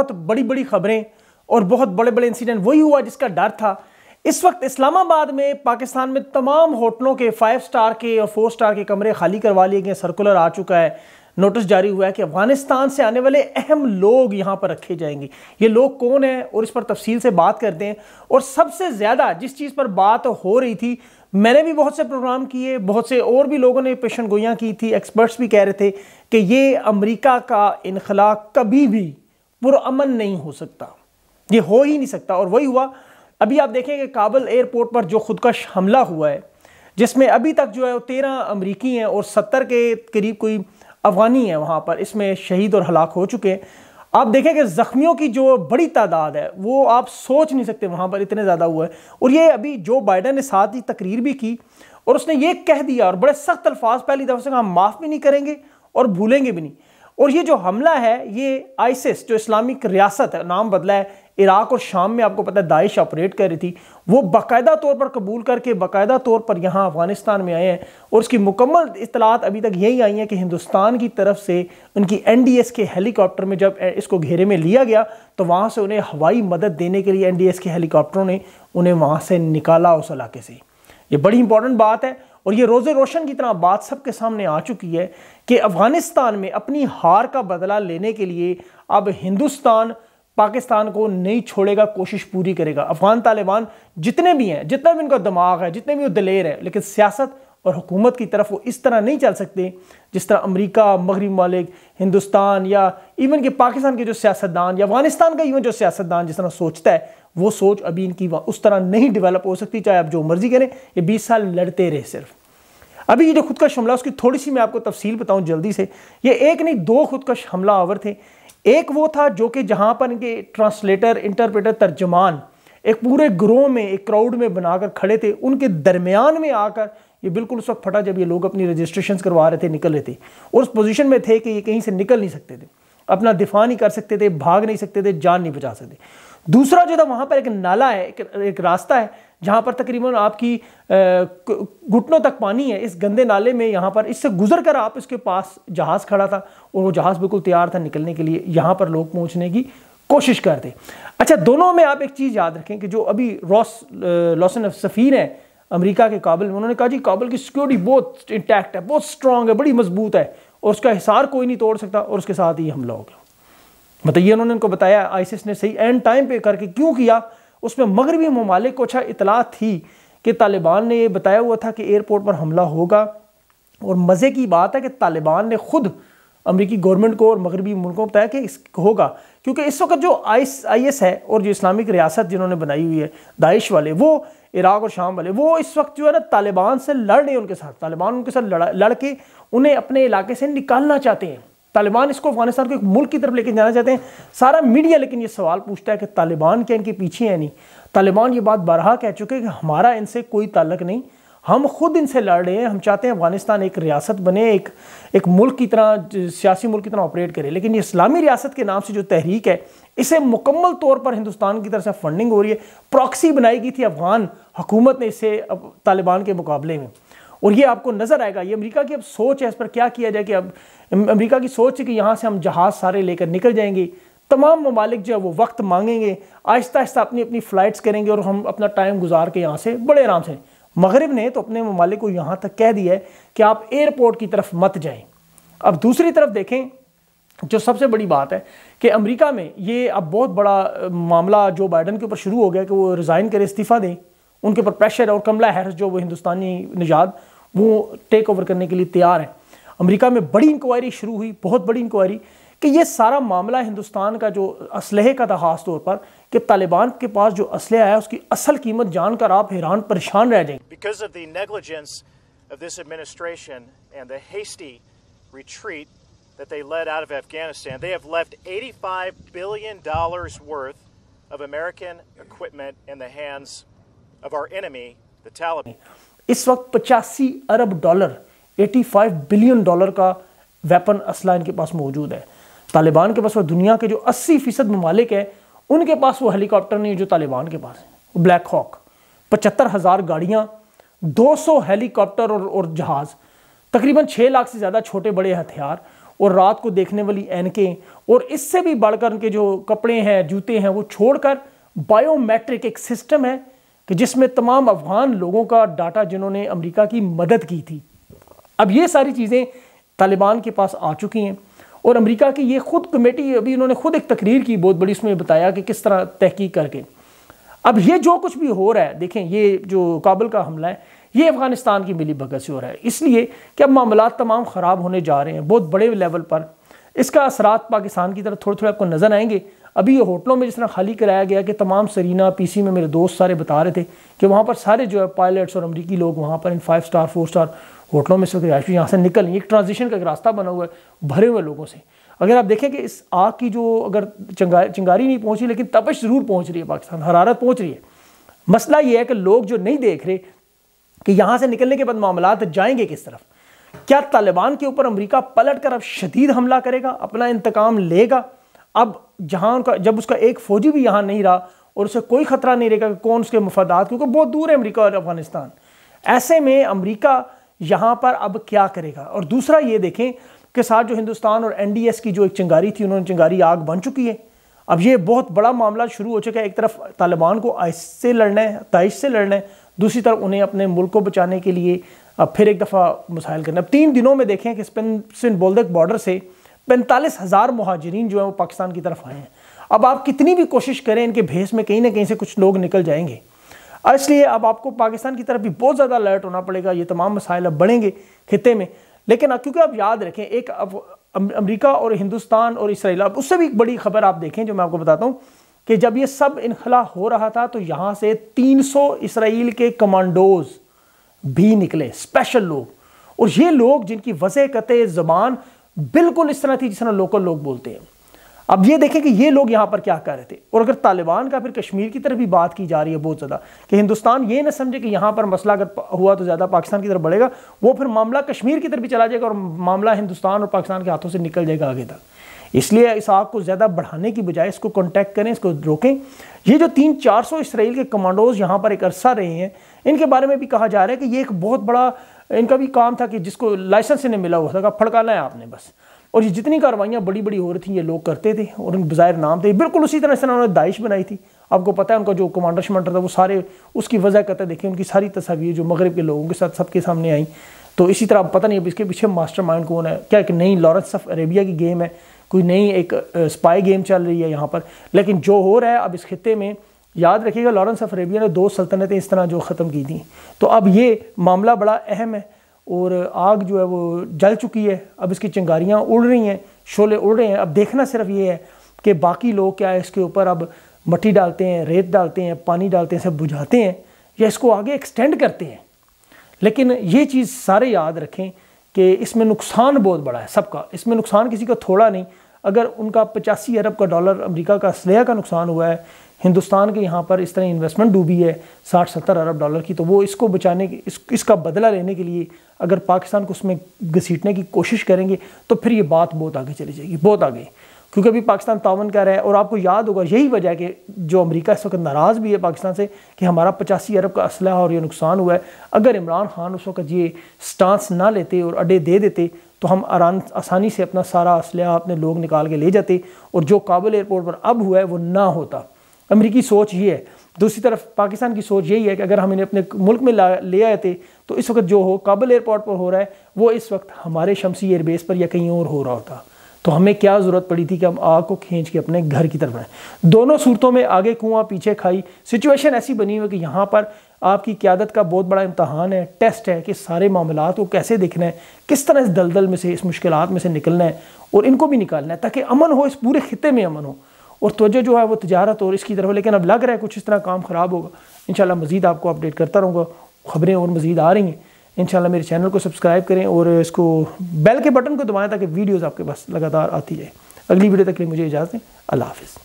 बहुत बड़ी बड़ी खबरें और बहुत बड़े बड़े इंसिडेंट वही हुआ जिसका डर था इस वक्त इस्लामाबाद में पाकिस्तान में तमाम होटलों के फाइव स्टार के और फोर स्टार के कमरे खाली करवा लिए गए सर्कुलर आ चुका है नोटिस जारी हुआ है कि अफगानिस्तान से आने वाले अहम लोग यहाँ पर रखे जाएंगे ये लोग कौन हैं और इस पर तफसील से बात करते हैं और सबसे ज़्यादा जिस चीज़ पर बात हो रही थी मैंने भी बहुत से प्रोग्राम किए बहुत से और भी लोगों ने पेशन गोयाँ की थी एक्सपर्ट्स भी कह रहे थे कि ये अमरीका का इनखला कभी भी वो अमन नहीं हो सकता ये हो ही नहीं सकता और वही हुआ अभी आप देखें कि काबुल एयरपोर्ट पर जो खुदकश हमला हुआ है जिसमें अभी तक जो है वो तेरह अमरीकी हैं और सत्तर के करीब कोई अफगानी है वहाँ पर इसमें शहीद और हलाक हो चुके हैं आप देखें कि ज़ख्मियों की जो बड़ी तादाद है वो आप सोच नहीं सकते वहाँ पर इतने ज़्यादा हुआ है और ये अभी जो बाइडन ने साथ ही तकरीर भी की और उसने ये कह दिया और बड़े सख्त अल्फाज पहली दफ़ा से हम माफ़ भी नहीं करेंगे और भूलेंगे भी नहीं और ये जो हमला है ये आइसिस जो इस्लामिक रियासत है नाम बदला है इराक और शाम में आपको पता है दाइश ऑपरेट कर रही थी वो बाकायदा तौर पर कबूल करके बाकायदा तौर पर यहाँ अफगानिस्तान में आए हैं और उसकी मुकम्मल इतलात अभी तक यही आई हैं कि हिंदुस्तान की तरफ से उनकी एन डी एस के हेलीकॉप्टर में जब इसको घेरे में लिया गया तो वहाँ से उन्हें हवाई मदद देने के लिए एन डी एस के हेलीकॉप्टरों ने उन्हें वहाँ से निकाला उस इलाके से ये बड़ी इंपॉर्टेंट बात है और ये रोज़ रोशन की तरह बात सबके सामने आ चुकी है कि अफ़गानिस्तान में अपनी हार का बदला लेने के लिए अब हिंदुस्तान पाकिस्तान को नहीं छोड़ेगा कोशिश पूरी करेगा अफगान तालिबान जितने भी हैं जितना भी उनका दिमाग है जितने भी वो दलेर है लेकिन सियासत और हुकूमत की तरफ वो इस तरह नहीं चल सकते जिस तरह अमेरिका मगरबी मालिक हिंदुस्तान या इवन के पाकिस्तान के जो सियासतदान या अफगानिस्तान का इवन जो सियासतदान जिस तरह सोचता है वो सोच अभी इनकी उस तरह नहीं डेवलप हो सकती चाहे आप जो मर्जी करें ये बीस साल लड़ते रहे सिर्फ अभी ये जो खुदकश हमला उसकी थोड़ी सी मैं आपको तफसील बताऊं जल्दी से ये एक नहीं दो खुदकश हमला आवर थे एक वो था जो कि जहाँ पर इनके ट्रांसलेटर इंटरप्रेटर तर्जमान एक पूरे ग्रोह में एक क्राउड में बनाकर खड़े थे उनके दरमियान में आकर ये बिल्कुल उस वक्त फटा जब ये लोग अपनी रजिस्ट्रेशन करवा रहे थे निकल रहे थे और उस पोजिशन में थे कि ये कहीं से निकल नहीं सकते थे अपना दिफा नहीं कर सकते थे भाग नहीं सकते थे जान नहीं बचा सकते दूसरा जो था वहाँ पर एक नाला है एक, एक रास्ता है जहाँ पर तकरीबन आपकी घुटनों तक पानी है इस गंदे नाले में यहाँ पर इससे गुजर कर आप इसके पास जहाज़ खड़ा था और वो जहाज़ बिल्कुल तैयार था निकलने के लिए यहाँ पर लोग पहुँचने की कोशिश करते अच्छा दोनों में आप एक चीज़ याद रखें कि जो अभी रॉस लॉसन सफ़ीर हैं अमेरिका के काबिल में उन्होंने कहा जी काबिल की सिक्योरिटी बहुत इंटैक्ट है बहुत स्ट्रांग है बड़ी मजबूत है और उसका हिसार कोई नहीं तोड़ सकता और उसके साथ ही हमला हो गया मतलब ये उन्होंने उनको बताया आइसिस ने सही एंड टाइम पे करके क्यों किया उसमें मगरबी ममालिक को अच्छा इतला थी कि तालिबान ने ये बताया हुआ था कि एयरपोर्ट पर हमला होगा और मज़े की बात है कि तालिबान ने खुद अमरीकी गवर्नमेंट को और मगरबी मुल्कों को बताया कि होगा क्योंकि इस वक्त जो आई एस है और जो इस्लामिक रियासत जिन्होंने बनाई हुई है दाइश वाले वो इराक और शाम वाले वो इस वक्त जो है ना तालिबान से लड़ रहे हैं उनके साथ तालिबान उनके साथ लड़ा लड़ के उन्हें अपने इलाके से निकालना चाहते हैं तालिबान इसको अफगानिस्तान को एक मुल्क की तरफ लेके जाना चाहते हैं सारा मीडिया लेकिन ये सवाल पूछता है कि तालिबान क्या इनके पीछे है नहीं तालिबान ये बात बारहा कह चुके हैं कि हमारा इनसे कोई ताल्लक नहीं हम खुद इनसे लड़ रहे हैं हम चाहते हैं अफगानिस्तान एक रियासत बने एक एक मुल्क की तरह सियासी मुल्क की तरह ऑपरेट करे लेकिन ये इस्लामी रियासत के नाम से जो तहरीक है इसे मुकम्मल तौर पर हिंदुस्तान की तरफ से फंडिंग हो रही है प्रॉक्सी बनाई गई थी अफगान हुकूमत ने इसे तालिबान के मुकाबले में और ये आपको नज़र आएगा ये अमेरिका की अब सोच है इस पर क्या किया जाए कि अब अमेरिका की सोच है कि यहाँ से हम जहाज़ सारे लेकर निकल जाएंगे तमाम ममालिक जो है वो वक्त मांगेंगे आहिस्ता आहिस्ता अपनी अपनी फ़्लाइट्स करेंगे और हम अपना टाइम गुजार के यहाँ से बड़े आराम से मगरब ने तो अपने ममालिक को यहाँ तक कह दिया है कि आप एयरपोर्ट की तरफ मत जाएं अब दूसरी तरफ देखें जो सबसे बड़ी बात है कि अमेरिका में ये अब बहुत बड़ा मामला जो बाइडन के ऊपर शुरू हो गया कि वो रिज़ाइन करें इस्तीफ़ा दें उनके ऊपर प्रेशर और कमला हैरिस जो वो हिंदुस्तानी निजात वो टेक ओवर करने के लिए तैयार है अमेरिका में बड़ी इंक्वायरी शुरू हुई बहुत बड़ी इंक्वायरी कि ये सारा मामला हिंदुस्तान का जो असलहे का था ख़ास तौर पर कि तालिबान के पास जो असले है उसकी असल कीमत जानकर आप हैरान परेशान रह जाएंगे that they led out of Afghanistan. They have left 85 billion dollars worth of American equipment in the hands of our enemy, the Taliban. इस वक्त पचासी अरब डॉलर 85 बिलियन डॉलर का वेपन असला इनके पास मौजूद है तालिबान के पास दुनिया के जो 80 फीसद ममालिक है उनके पास वो हेलीकॉप्टर नहीं जो तालिबान के पास है ब्लैक हॉक पचहत्तर हज़ार गाड़ियाँ दो सौ हेलीकॉप्टर और, और जहाज़ तकरीबन छः लाख से ज़्यादा छोटे बड़े हथियार और रात को देखने वाली एनके और इससे भी बढ़कर उनके जो कपड़े हैं जूते हैं वो छोड़कर बायोमेट्रिक एक सिस्टम है कि जिसमें तमाम अफगान लोगों का डाटा जिन्होंने अमेरिका की मदद की थी अब ये सारी चीज़ें तालिबान के पास आ चुकी हैं और अमेरिका की ये खुद कमेटी अभी इन्होंने खुद एक तकरीर की बहुत बड़ी उसमें बताया कि किस तरह तहकीक करके अब ये जो कुछ भी हो रहा है देखें ये जो काबुल का हमला है ये अफ़गानिस्तान की मिली भगत से हो रहा है इसलिए कि अब मामला तमाम ख़राब होने जा रहे हैं बहुत बड़े लेवल पर इसका असरात पाकिस्तान की तरफ थोड़े थोड़े आपको नज़र आएंगे अभी ये होटलों में जिस तरह खाली कराया गया कि तमाम सरीना पीसी में मेरे दोस्त सारे बता रहे थे कि वहाँ पर सारे जो है पायलट्स और अमरीकी लोग वहाँ पर इन फाइव स्टार फोर स्टार होटलों में से रिहायशी यहाँ से निकल एक ट्रांजिशन का एक रास्ता बना हुआ है भरे हुए लोगों से अगर आप देखें कि इस आग की जो अगर चंगा चिंगारी नहीं पहुँची लेकिन तपश ज़रूर पहुँच रही है पाकिस्तान हरारत पहुँच रही है मसला ये है कि लोग जो नहीं देख रहे कि यहाँ से निकलने के बाद मामला जाएंगे किस तरफ क्या तालिबान के ऊपर अमरीका पलट कर अब शदीद हमला करेगा अपना इंतकाम लेगा अब जहाँ उनका जब उसका एक फ़ौजी भी यहाँ नहीं रहा और उसे कोई ख़तरा नहीं रहेगा कि कौन उसके मफादात क्योंकि बहुत दूर है अमरीका और अफगानिस्तान ऐसे में अमरीका यहाँ पर अब क्या करेगा और दूसरा ये देखें कि साथ जो हिंदुस्तान और एनडीएस की जो एक चिंगारी थी उन्होंने चिंगारी आग बन चुकी है अब ये बहुत बड़ा मामला शुरू हो चुका है एक तरफ तालिबान को आइस से लड़ना है ताइश से लड़ना है दूसरी तरफ उन्हें अपने मुल्क को बचाने के लिए अब फिर एक दफ़ा मुसाइल करना अब तीन दिनों में देखें कि स्पिन सिंध बोलदक बॉर्डर से पैंतालीस हज़ार महाजरीन जो है वो पाकिस्तान की तरफ आए हैं अब आप कितनी भी कोशिश करें इनके भेस में कहीं ना कहीं से कुछ लोग निकल जाएंगे और इसलिए अब आपको पाकिस्तान की तरफ भी बहुत ज़्यादा अलर्ट होना पड़ेगा ये तमाम मसाइल अब बढ़ेंगे खत्े में लेकिन क्योंकि आप याद रखें एक अब अमरीका और हिंदुस्तान और इसराइल अब उससे भी एक बड़ी खबर आप देखें जो मैं आपको बताता हूँ कि जब ये सब इनखला हो रहा था तो यहाँ से तीन इसराइल के कमांडोज भी निकले स्पेशल लोग और ये लोग जिनकी वजह कत ज़बान बिल्कुल इस तरह थी जिस तरह लोकल लोग बोलते हैं अब ये देखें कि ये लोग यहाँ पर क्या कर रहे थे और अगर तालिबान का फिर कश्मीर की तरफ भी बात की जा रही है बहुत ज़्यादा कि हिंदुस्तान ये ना समझे कि यहाँ पर मसला अगर हुआ तो ज़्यादा पाकिस्तान की तरफ बढ़ेगा वो फिर मामला कश्मीर की तरफ भी चला जाएगा और मामला हिंदुस्तान और पाकिस्तान के हाथों से निकल जाएगा आगे तक इसलिए इस आग को ज़्यादा बढ़ाने की बजाय इसको कॉन्टैक्ट करें इसको रोकें ये जो तीन चार सौ इसराइल के कमांडोज यहाँ पर एक अरसा रहे हैं इनके बारे में भी कहा जा रहा है कि ये एक बहुत बड़ा इनका भी काम था कि जिसको लाइसेंस इन्हें मिला हुआ था फड़काना है आपने बस और ये जितनी कार्रवाइयाँ बड़ी बड़ी हो रही थी ये लोग करते थे और उन बाज़ाहिर नाम थे बिल्कुल उसी तरह से उन्होंने दाइश बनाई थी आपको पता है उनका जो कमांडर शमांडर था वो सारे उसकी वजह करते देखें उनकी सारी तस्वीरें जो मगरब के लोगों के साथ सबके सामने आई तो इसी तरह पता नहीं अब इसके पीछे मास्टर माइंड कौन है क्या एक नई लॉरेंस ऑफ अरेबिया की गेम है कोई नई एक स्पाई गेम चल रही है यहाँ पर लेकिन जो हो रहा है अब इस खत्े में याद रखिएगा लॉरेंस ऑफ अरेबिया ने दो सल्तनतें इस तरह जो ख़त्म की थी तो अब ये मामला बड़ा अहम है और आग जो है वो जल चुकी है अब इसकी चिंगारियाँ उड़ रही हैं शोले उड़ रहे हैं अब देखना सिर्फ ये है कि बाकी लोग क्या इसके ऊपर अब मट्टी डालते हैं रेत डालते हैं पानी डालते हैं सब बुझाते हैं या इसको आगे एक्सटेंड करते हैं लेकिन ये चीज़ सारे याद रखें कि इसमें नुकसान बहुत बड़ा है सबका इसमें नुकसान किसी का थोड़ा नहीं अगर उनका पचासी अरब का डॉलर अमेरिका का स्लेह का नुकसान हुआ है हिंदुस्तान के यहाँ पर इस तरह इन्वेस्टमेंट डूबी है साठ सत्तर अरब डॉलर की तो वो इसको बचाने के इस, इसका बदला लेने के लिए अगर पाकिस्तान को उसमें घसीटने की कोशिश करेंगे तो फिर ये बात बहुत आगे चली जाएगी बहुत आगे क्योंकि अभी पाकिस्तान तावन कर रहा है और आपको याद होगा यही वजह है कि जो अमेरिका इस वक्त नाराज़ भी है पाकिस्तान से कि हमारा पचासी अरब का असलह और ये नुकसान हुआ है अगर इमरान खान उस वक्त ये स्टांस ना लेते और अडे दे देते तो हम आराम आसानी से अपना सारा असलह अपने लोग निकाल के ले जाते और जो काबुल एयरपोर्ट पर अब हुआ है वो ना होता अमरीकी सोच ये है दूसरी तरफ पाकिस्तान की सोच यही है कि अगर हम इन्हें अपने मुल्क में ला ले आए थे तो इस वक्त जो हो काबुल एयरपोर्ट पर हो रहा है वो इस वक्त हमारे शमसी एयरबेस पर या कहीं और हो रहा होता तो हमें क्या ज़रूरत पड़ी थी कि हम आग को खींच के अपने घर की तरफ आए दोनों सूरतों में आगे कुआं पीछे खाई सिचुएशन ऐसी बनी हुई कि यहाँ पर आपकी क्यादत का बहुत बड़ा इम्तहान है टेस्ट है कि सारे मामला को कैसे देखना है किस तरह इस दलदल में से इस मुश्किल में से निकलना है और इनको भी निकालना है ताकि अमन हो इस पूरे खत्े में अमन हो और तोजो जो है वो तजारत और इसकी तरफ लेकिन अब लग रहा है कुछ इस तरह काम ख़राब होगा इन शाला मज़ीद आपको अपडेट करता रहूँगा खबरें और मज़ीद आ रही हैं इन मेरे चैनल को सब्सक्राइब करें और इसको बेल के बटन को दबाएँ ताकि वीडियोज़ आपके पास लगातार आती जाए अगली वीडियो तक के लिए मुझे इजाज़त दें अल्लाह हाफिज़